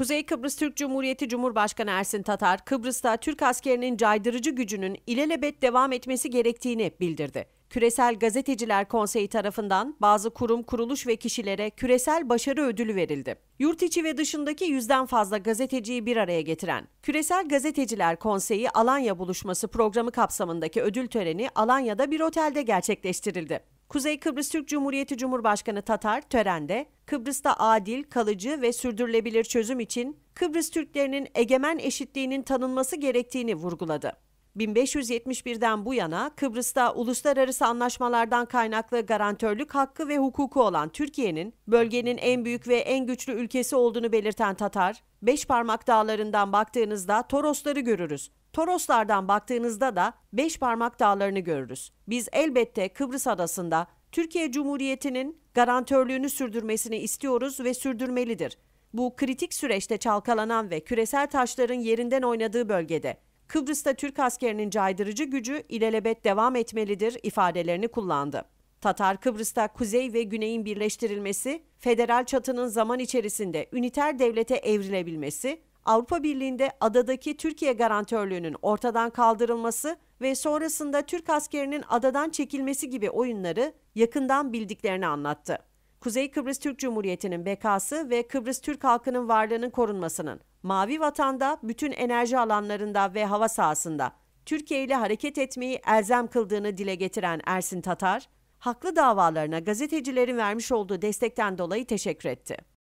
Kuzey Kıbrıs Türk Cumhuriyeti Cumhurbaşkanı Ersin Tatar, Kıbrıs'ta Türk askerinin caydırıcı gücünün ilelebet devam etmesi gerektiğini bildirdi. Küresel Gazeteciler Konseyi tarafından bazı kurum, kuruluş ve kişilere küresel başarı ödülü verildi. Yurt içi ve dışındaki yüzden fazla gazeteciyi bir araya getiren Küresel Gazeteciler Konseyi Alanya Buluşması programı kapsamındaki ödül töreni Alanya'da bir otelde gerçekleştirildi. Kuzey Kıbrıs Türk Cumhuriyeti Cumhurbaşkanı Tatar törende Kıbrıs'ta adil, kalıcı ve sürdürülebilir çözüm için Kıbrıs Türklerinin egemen eşitliğinin tanınması gerektiğini vurguladı. 1571'den bu yana Kıbrıs'ta uluslararası anlaşmalardan kaynaklı garantörlük hakkı ve hukuku olan Türkiye'nin bölgenin en büyük ve en güçlü ülkesi olduğunu belirten Tatar, Beş Parmak Dağları'ndan baktığınızda Torosları görürüz. Toroslardan baktığınızda da beş parmak dağlarını görürüz. Biz elbette Kıbrıs adasında Türkiye Cumhuriyeti'nin garantörlüğünü sürdürmesini istiyoruz ve sürdürmelidir. Bu kritik süreçte çalkalanan ve küresel taşların yerinden oynadığı bölgede Kıbrıs'ta Türk askerinin caydırıcı gücü ilelebet devam etmelidir ifadelerini kullandı. Tatar Kıbrıs'ta kuzey ve güneyin birleştirilmesi, federal çatının zaman içerisinde üniter devlete evrilebilmesi Avrupa Birliği'nde adadaki Türkiye garantörlüğünün ortadan kaldırılması ve sonrasında Türk askerinin adadan çekilmesi gibi oyunları yakından bildiklerini anlattı. Kuzey Kıbrıs Türk Cumhuriyeti'nin bekası ve Kıbrıs Türk halkının varlığının korunmasının, Mavi Vatan'da bütün enerji alanlarında ve hava sahasında Türkiye ile hareket etmeyi elzem kıldığını dile getiren Ersin Tatar, haklı davalarına gazetecilerin vermiş olduğu destekten dolayı teşekkür etti.